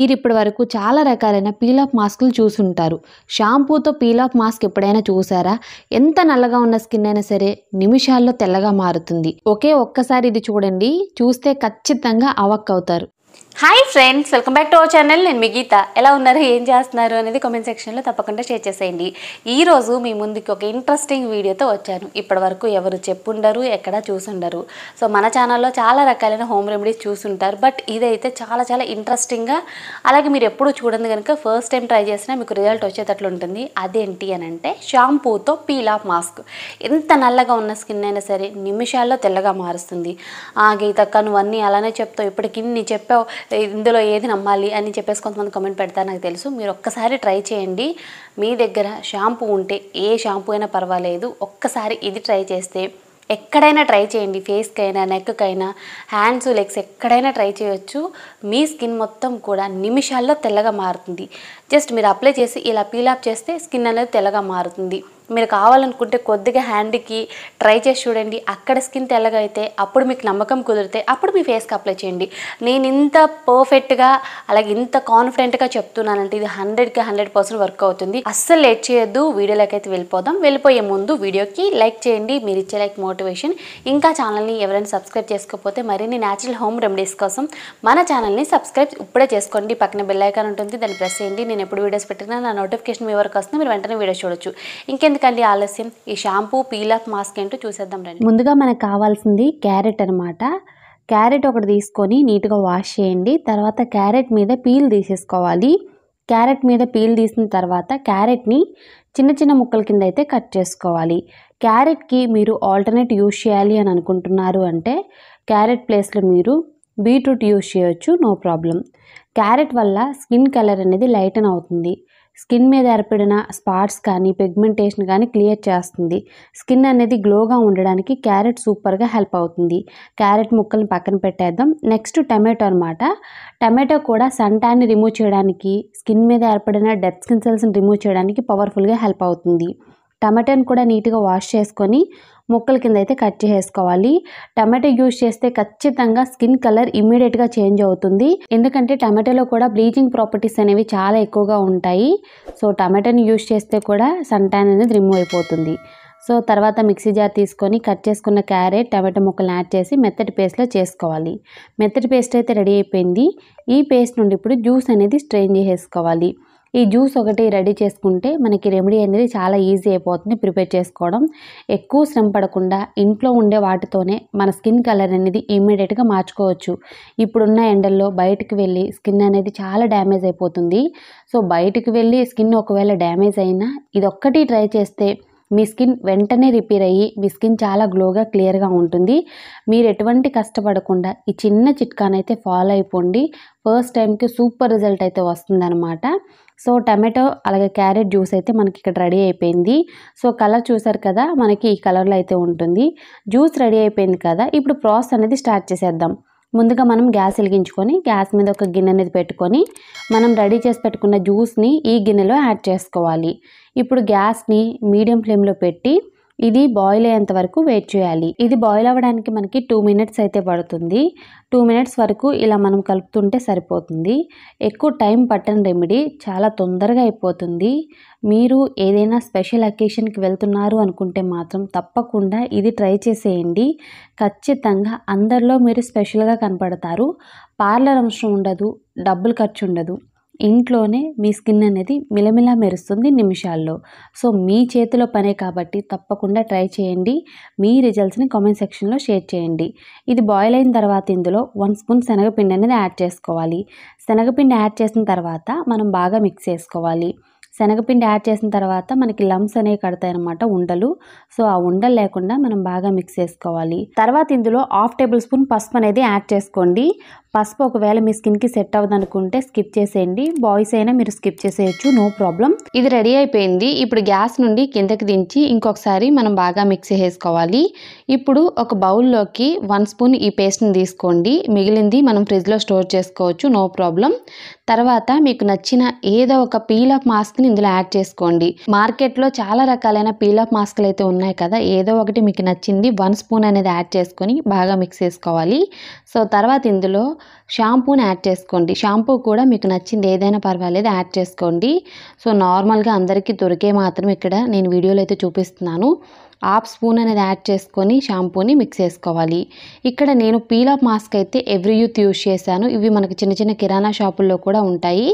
మీరు ఇప్పటి వరకు చాలా రకాలైన పీలాప్ చూసి చూసుంటారు షాంపూతో పీలాప్ మాస్క్ ఎప్పుడైనా చూసారా ఎంత నల్లగా ఉన్న స్కిన్ అయినా సరే నిమిషాల్లో తెల్లగా మారుతుంది ఒకే ఒక్కసారి ఇది చూడండి చూస్తే ఖచ్చితంగా అవక్ అవుతారు hi friends welcome back to our channel నేను మీ గీత ఎలా ఉన్నారు ఏం చేస్తున్నారు అనేది కామెంట్ సెక్షన్లో తప్పకుండా షేర్ చేసేయండి ఈరోజు మీ ముందుకి ఒక ఇంట్రెస్టింగ్ వీడియోతో వచ్చాను ఇప్పటివరకు ఎవరు చెప్పుండరు ఎక్కడ చూసుండరు సో మన ఛానల్లో చాలా రకాలైన హోమ్ రెమెడీస్ చూసుంటారు బట్ ఇదైతే చాలా చాలా ఇంట్రెస్టింగ్గా అలాగే మీరు ఎప్పుడు చూడండి కనుక ఫస్ట్ టైం ట్రై చేసినా మీకు రిజల్ట్ వచ్చేటట్లు ఉంటుంది అదేంటి అని అంటే షాంపూతో పీల్ ఆఫ్ మాస్క్ ఎంత నల్లగా ఉన్న స్కిన్ అయినా సరే నిమిషాల్లో తెల్లగా మారుస్తుంది ఆ గీతక్క నువ్వన్నీ అలానే చెప్తావు ఇప్పటికిన్ని చెప్పావు ఇందులో ఏది నమ్మాలి అని చెప్పేసి కొంతమంది కామెంట్ పెడతారు నాకు తెలుసు మీరు ఒక్కసారి ట్రై చేయండి మీ దగ్గర షాంపూ ఉంటే ఏ షాంపూ అయినా పర్వాలేదు ఒక్కసారి ఇది ట్రై చేస్తే ఎక్కడైనా ట్రై చేయండి అయినా నెక్కైనా హ్యాండ్స్ లెగ్స్ ఎక్కడైనా ట్రై చేయొచ్చు మీ స్కిన్ మొత్తం కూడా నిమిషాల్లో తెల్లగా మారుతుంది జస్ట్ మీరు అప్లై చేసి ఇలా పీలాప్ చేస్తే స్కిన్ అనేది తెల్లగా మారుతుంది మీరు కావాలనుకుంటే కొద్దిగా హ్యాండ్కి ట్రై చేసి చూడండి అక్కడ స్కిన్ తెల్లగైతే అప్పుడు మీకు నమ్మకం కుదిరితే అప్పుడు మీ ఫేస్కి అప్లై చేయండి నేను ఇంత పర్ఫెక్ట్గా అలాగే ఇంత కాన్ఫిడెంట్గా చెప్తున్నానంటే ఇది హండ్రెడ్కి హండ్రెడ్ పర్సెంట్ వర్క్ అవుతుంది అస్సలు లేట్ చేయొద్దు వీడియోలోకి అయితే వెళ్ళిపోదాం వెళ్ళిపోయే ముందు వీడియోకి లైక్ చేయండి మీరు ఇచ్చే లైక్ మోటివేషన్ ఇంకా ఛానల్ని ఎవరైనా సబ్స్క్రైబ్ చేసుకోకపోతే మరిన్ని న్యాచురల్ హోమ్ రెమెడీస్ కోసం మన ఛానల్ని సబ్స్క్రైబ్ ఇప్పుడే చేసుకోండి పక్కన బెల్లైకాన్ ఉంటుంది దాన్ని ప్రెస్ చేయండి నేను ఎప్పుడు వీడియోస్ పెట్టినా నా నోటిఫికేషన్ మీ వరకు వస్తుంది మీరు వెంటనే వీడియోస్ చూడొచ్చు ఇంకెందుకు ఎందుకండి ఆలస్యం ఈ షాంపూ పీల్ ఆఫ్ మాస్క్ ఏంటో చూసేద్దాం రండి ముందుగా మనకు కావాల్సింది క్యారెట్ అనమాట క్యారెట్ ఒకటి తీసుకొని నీట్గా వాష్ చేయండి తర్వాత క్యారెట్ మీద పీల్ తీసేసుకోవాలి క్యారెట్ మీద పీల్ తీసిన తర్వాత క్యారెట్ని చిన్న చిన్న ముక్కల కింద అయితే కట్ చేసుకోవాలి క్యారెట్కి మీరు ఆల్టర్నేట్ యూజ్ చేయాలి అని అనుకుంటున్నారు అంటే క్యారెట్ ప్లేస్లో మీరు బీట్రూట్ యూజ్ చేయొచ్చు నో ప్రాబ్లం క్యారెట్ వల్ల స్కిన్ కలర్ అనేది లైటన్ అవుతుంది స్కిన్ మీద ఏర్పడిన స్పాట్స్ కానీ పిగ్మెంటేషన్ కానీ క్లియర్ చేస్తుంది స్కిన్ అనేది గ్లోగా ఉండడానికి క్యారెట్ సూపర్గా హెల్ప్ అవుతుంది క్యారెట్ ముక్కల్ని పక్కన పెట్టేద్దాం నెక్స్ట్ టమాటో అనమాట టమాటో కూడా సంటాన్ని రిమూవ్ చేయడానికి స్కిన్ మీద ఏర్పడిన డెత్ స్కిన్ సెల్స్ని రిమూవ్ చేయడానికి పవర్ఫుల్గా హెల్ప్ అవుతుంది టమాటాని కూడా నీట్గా వాష్ చేసుకొని ముక్కల కింద అయితే కట్ చేసుకోవాలి టమాటో యూస్ చేస్తే ఖచ్చితంగా స్కిన్ కలర్ ఇమీడియట్గా చేంజ్ అవుతుంది ఎందుకంటే టమాటోలో కూడా బ్లీచింగ్ ప్రాపర్టీస్ అనేవి చాలా ఎక్కువగా ఉంటాయి సో టమాటోని యూస్ చేస్తే కూడా సన్ అనేది రిమూవ్ అయిపోతుంది సో తర్వాత మిక్సీ జార్ తీసుకొని కట్ చేసుకున్న క్యారెట్ టమాటో ముక్కలు యాడ్ చేసి మెత్తటి పేస్ట్లో చేసుకోవాలి మెత్తటి పేస్ట్ అయితే రెడీ అయిపోయింది ఈ పేస్ట్ నుండి ఇప్పుడు జ్యూస్ అనేది స్ట్రెయిన్ చేసేసుకోవాలి ఈ జ్యూస్ ఒకటి రెడీ చేసుకుంటే మనకి రెమెడీ అనేది చాలా ఈజీ అయిపోతుంది ప్రిపేర్ చేసుకోవడం ఎక్కువ శ్రమ పడకుండా ఇంట్లో ఉండే వాటితోనే మన స్కిన్ కలర్ అనేది ఇమీడియట్గా మార్చుకోవచ్చు ఇప్పుడున్న ఎండల్లో బయటకు వెళ్ళి స్కిన్ అనేది చాలా డ్యామేజ్ అయిపోతుంది సో బయటకు వెళ్ళి స్కిన్ ఒకవేళ డ్యామేజ్ అయినా ఇదొక్కటి ట్రై చేస్తే మీ స్కిన్ వెంటనే రిపేర్ అయ్యి మీ స్కిన్ చాలా గ్లోగా క్లియర్గా ఉంటుంది మీరు ఎటువంటి కష్టపడకుండా ఈ చిన్న చిట్కానైతే ఫాలో అయిపోండి ఫస్ట్ టైంకి సూపర్ రిజల్ట్ అయితే వస్తుందనమాట సో టమాటో అలాగే క్యారెట్ జ్యూస్ అయితే మనకి ఇక్కడ రెడీ అయిపోయింది సో కలర్ చూసారు కదా మనకి ఈ కలర్లో అయితే ఉంటుంది జ్యూస్ రెడీ అయిపోయింది కదా ఇప్పుడు ప్రాసెస్ అనేది స్టార్ట్ చేసేద్దాం ముందుగా మనం గ్యాస్ వెలిగించుకొని గ్యాస్ మీద ఒక గిన్నె అనేది పెట్టుకొని మనం రెడీ చేసి పెట్టుకున్న జ్యూస్ని ఈ గిన్నెలో యాడ్ చేసుకోవాలి ఇప్పుడు గ్యాస్ని మీడియం ఫ్లేమ్లో పెట్టి ఇది బాయిల్ అయ్యేంత వరకు వెయిట్ చేయాలి ఇది బాయిల్ అవ్వడానికి మనకి టూ మినిట్స్ అయితే పడుతుంది టూ మినిట్స్ వరకు ఇలా మనం కలుపుతుంటే సరిపోతుంది ఎక్కువ టైం పట్టని రెమెడీ చాలా తొందరగా అయిపోతుంది మీరు ఏదైనా స్పెషల్ అకేషన్కి వెళ్తున్నారు అనుకుంటే మాత్రం తప్పకుండా ఇది ట్రై చేసేయండి ఖచ్చితంగా అందరిలో మీరు స్పెషల్గా కనపడతారు పార్లర్ అవసరం ఉండదు డబ్బులు ఖర్చు ఉండదు ఇంట్లోనే మీ స్కిన్ అనేది మిలమిలా మెరుస్తుంది నిమిషాల్లో సో మీ చేతిలో పనే కాబట్టి తప్పకుండా ట్రై చేయండి మీ రిజల్ట్స్ని కామెంట్ సెక్షన్లో షేర్ చేయండి ఇది బాయిల్ అయిన తర్వాత ఇందులో వన్ స్పూన్ శనగపిండి అనేది యాడ్ చేసుకోవాలి శనగపిండి యాడ్ చేసిన తర్వాత మనం బాగా మిక్స్ చేసుకోవాలి శనగపిండి యాడ్ చేసిన తర్వాత మనకి లమ్స్ అనేవి కడతాయి అనమాట ఉండలు సో ఆ ఉండలు లేకుండా మనం బాగా మిక్స్ చేసుకోవాలి తర్వాత ఇందులో హాఫ్ టేబుల్ స్పూన్ పసుపు అనేది యాడ్ చేసుకోండి పసుపు ఒకవేళ మీ స్కిన్కి సెట్ అవ్వదు అనుకుంటే స్కిప్ చేసేయండి బాయ్స్ అయినా మీరు స్కిప్ చేసేయచ్చు నో ప్రాబ్లం ఇది రెడీ అయిపోయింది ఇప్పుడు గ్యాస్ నుండి కిందకి దించి ఇంకొకసారి మనం బాగా మిక్స్ చేసుకోవాలి ఇప్పుడు ఒక బౌల్లోకి వన్ స్పూన్ ఈ పేస్ట్ని తీసుకోండి మిగిలింది మనం ఫ్రిడ్జ్లో స్టోర్ చేసుకోవచ్చు నో ప్రాబ్లం తర్వాత మీకు నచ్చిన ఏదో ఒక పీల్ ఆఫ్ మాస్క్ని ఇందులో యాడ్ చేసుకోండి మార్కెట్లో చాలా రకాలైన పీల్ ఆఫ్ మాస్క్లు అయితే ఉన్నాయి కదా ఏదో ఒకటి మీకు నచ్చింది వన్ స్పూన్ అనేది యాడ్ చేసుకొని బాగా మిక్స్ చేసుకోవాలి సో తర్వాత ఇందులో షాంపూని యాడ్ చేసుకోండి షాంపూ కూడా మీకు నచ్చింది ఏదైనా పర్వాలేదు యాడ్ చేసుకోండి సో నార్మల్గా అందరికీ దొరికే మాత్రం ఇక్కడ నేను వీడియోలో అయితే చూపిస్తున్నాను హాఫ్ స్పూన్ అనేది యాడ్ చేసుకొని షాంపూని మిక్స్ చేసుకోవాలి ఇక్కడ నేను పీల్ ఆఫ్ మాస్క్ అయితే ఎవ్రీ యూత్ యూజ్ చేశాను ఇవి మనకి చిన్న చిన్న కిరాణా షాపుల్లో కూడా ఉంటాయి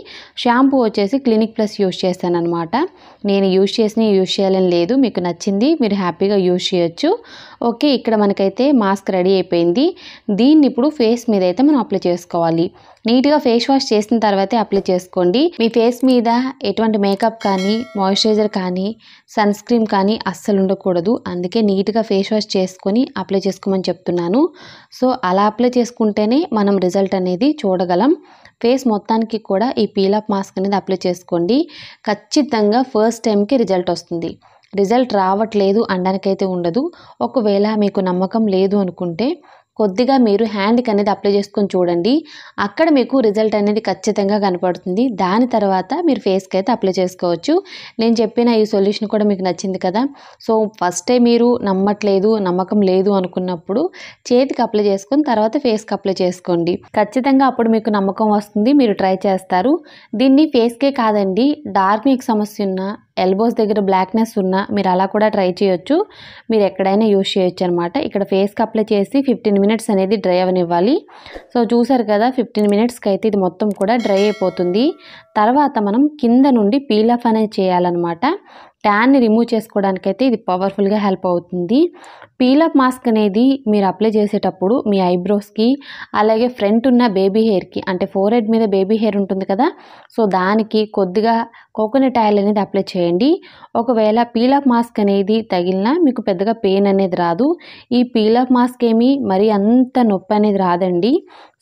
షాంపూ వచ్చేసి క్లినిక్ ప్లస్ యూజ్ చేశాను అనమాట నేను యూజ్ చేసిన యూజ్ చేయాలని లేదు మీకు నచ్చింది మీరు హ్యాపీగా యూజ్ చేయొచ్చు ఓకే ఇక్కడ మనకైతే మాస్క్ రెడీ అయిపోయింది దీన్ని ఇప్పుడు ఫేస్ మీద అయితే మనం అప్లై చేసుకోవాలి నీట్గా ఫేస్ వాష్ చేసిన తర్వాతే అప్లై చేసుకోండి మీ ఫేస్ మీద ఎటువంటి మేకప్ కానీ మాయిశ్చరైజర్ కానీ సన్ స్క్రీన్ కానీ అస్సలు ఉండకూడదు అందుకే నీట్గా ఫేస్ వాష్ చేసుకొని అప్లై చేసుకోమని చెప్తున్నాను సో అలా అప్లై చేసుకుంటేనే మనం రిజల్ట్ అనేది చూడగలం ఫేస్ మొత్తానికి కూడా ఈ పీలప్ మాస్క్ అనేది అప్లై చేసుకోండి ఖచ్చితంగా ఫస్ట్ టైంకి రిజల్ట్ వస్తుంది రిజల్ట్ రావట్లేదు అనడానికైతే ఉండదు ఒకవేళ మీకు నమ్మకం లేదు అనుకుంటే కొద్దిగా మీరు హ్యాండ్కి అనేది అప్లై చేసుకొని చూడండి అక్కడ మీకు రిజల్ట్ అనేది ఖచ్చితంగా కనపడుతుంది దాని తర్వాత మీరు ఫేస్కి అయితే అప్లై చేసుకోవచ్చు నేను చెప్పిన ఈ సొల్యూషన్ కూడా మీకు నచ్చింది కదా సో ఫస్టే మీరు నమ్మట్లేదు నమ్మకం లేదు అనుకున్నప్పుడు చేతికి అప్లై చేసుకొని తర్వాత ఫేస్కి అప్లై చేసుకోండి ఖచ్చితంగా అప్పుడు మీకు నమ్మకం వస్తుంది మీరు ట్రై చేస్తారు దీన్ని ఫేస్కే కాదండి డార్క్ మీకు సమస్య ఉన్న ఎల్బోస్ దగ్గర బ్లాక్నెస్ ఉన్నా మీరు అలా కూడా ట్రై చేయొచ్చు మీరు ఎక్కడైనా యూజ్ చేయొచ్చు అనమాట ఇక్కడ ఫేస్కి అప్లై చేసి ఫిఫ్టీన్ మినిట్స్ అనేది డ్రై అవనివ్వాలి సో చూసారు కదా ఫిఫ్టీన్ మినిట్స్కి అయితే ఇది మొత్తం కూడా డ్రై అయిపోతుంది తర్వాత మనం కింద నుండి పీల్ ఆఫ్ అనేది చేయాలన్నమాట ట్యాన్ని రిమూవ్ చేసుకోవడానికి అయితే ఇది పవర్ఫుల్గా హెల్ప్ అవుతుంది పీలప్ మాస్క్ అనేది మీరు అప్లై చేసేటప్పుడు మీ ఐబ్రోస్కి అలాగే ఫ్రంట్ ఉన్న బేబీ హెయిర్కి అంటే ఫోర్ హెడ్ మీద బేబీ హెయిర్ ఉంటుంది కదా సో దానికి కొద్దిగా కోకోనట్ ఆయిల్ అనేది అప్లై చేయండి ఒకవేళ పీలప్ మాస్క్ అనేది తగిలినా మీకు పెద్దగా పెయిన్ అనేది రాదు ఈ పీలప్ మాస్క్ ఏమి మరీ అంత నొప్పి అనేది రాదండి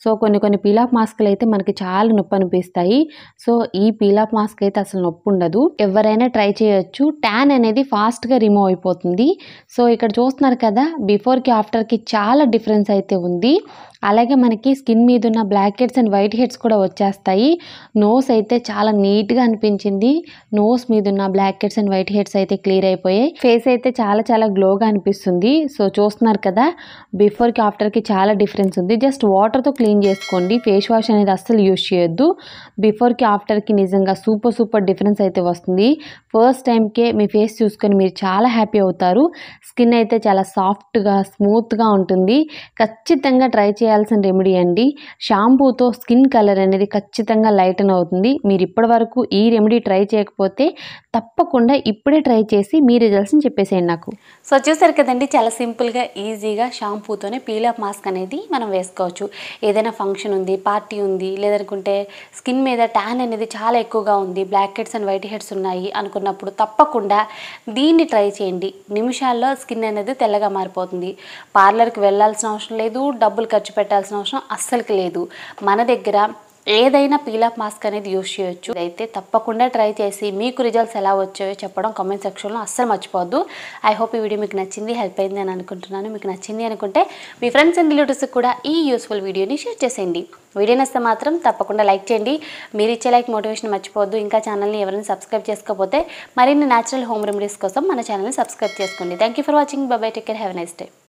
సో కొన్ని కొన్ని పీలాప్ మాస్క్లు అయితే మనకి చాలా నొప్పి అనిపిస్తాయి సో ఈ పీలాప్ మాస్క్ అయితే అసలు నొప్పి ఉండదు ఎవరైనా ట్రై చేయొచ్చు ట్యాన్ అనేది ఫాస్ట్గా రిమూవ్ అయిపోతుంది సో ఇక్కడ చూస్తున్నారు కదా బిఫోర్కి ఆఫ్టర్కి చాలా డిఫరెన్స్ అయితే ఉంది అలాగే మనకి స్కిన్ మీద ఉన్న blackheads and whiteheads కూడా వచ్చేస్తాయి నోస్ అయితే చాలా నీట్గా అనిపించింది నోస్ మీద ఉన్న blackheads and whiteheads అయితే క్లియర్ అయిపోయాయి ఫేస్ అయితే చాలా చాలా గ్లోగా అనిపిస్తుంది సో చూస్తున్నారు కదా బిఫోర్కి ఆఫ్టర్కి చాలా డిఫరెన్స్ ఉంది జస్ట్ వాటర్తో క్లీన్ చేసుకోండి ఫేస్ వాష్ అనేది అస్సలు యూజ్ చేయొద్దు బిఫోర్కి ఆఫ్టర్కి నిజంగా సూపర్ సూపర్ డిఫరెన్స్ అయితే వస్తుంది ఫస్ట్ టైంకే మీ ఫేస్ చూసుకొని మీరు చాలా హ్యాపీ అవుతారు స్కిన్ అయితే చాలా సాఫ్ట్గా స్మూత్గా ఉంటుంది ఖచ్చితంగా ట్రై చేయండి చేయాల్సిన రెమెడీ అండి షాంపూతో స్కిన్ కలర్ అనేది ఖచ్చితంగా లైటన్ అవుతుంది మీరు ఇప్పటివరకు ఈ రెమెడీ ట్రై చేయకపోతే తప్పకుండా ఇప్పుడే ట్రై చేసి మీ రిజల్ట్స్ని చెప్పేసేయండి నాకు సో చూసారు కదండి చాలా సింపుల్గా ఈజీగా షాంపూతోనే పీలప్ మాస్క్ అనేది మనం వేసుకోవచ్చు ఏదైనా ఫంక్షన్ ఉంది పార్టీ ఉంది లేదనుకుంటే స్కిన్ మీద ట్యాన్ అనేది చాలా ఎక్కువగా ఉంది blackheads and whiteheads ఉన్నాయి అనుకున్నప్పుడు తప్పకుండా దీన్ని ట్రై చేయండి నిమిషాల్లో స్కిన్ అనేది తెల్లగా మారిపోతుంది పార్లర్కి వెళ్ళాల్సిన అవసరం లేదు డబ్బులు ఖర్చు పెట్టాల్సిన అవసరం అస్సలుకి లేదు మన దగ్గర ఏదైనా పీలాప్ మాస్క్ అనేది యూజ్ చేయొచ్చు అయితే తప్పకుండా ట్రై చేసి మీకు రిజల్ట్స్ ఎలా వచ్చాయో చెప్పడం కామెంట్ సెక్షన్లో అస్సలు మర్చిపోద్దు ఐ హోప్ ఈ వీడియో మీకు నచ్చింది హెల్ప్ అయింది అని అనుకుంటున్నాను మీకు నచ్చింది అనుకుంటే మీ ఫ్రెండ్స్ అండ్ రిలేటివ్స్కి కూడా ఈ యూస్ఫుల్ వీడియోని షేర్ చేసేయండి వీడియో నస్తే మాత్రం తప్పకుండా లైక్ చేయండి మీరు ఇచ్చే లైక్ మోటివేషన్ మర్చిపోవద్దు ఇంకా ఛానల్ని ఎవరైనా సబ్స్క్రైబ్ చేసుకోకపోతే మరిన్ని న్యాచురల్ హోమ్ రెమెడీస్ కోసం మన ఛానల్ని సబ్స్క్రైబ్ చేసుకోండి thank for watching bye bye take care have nice day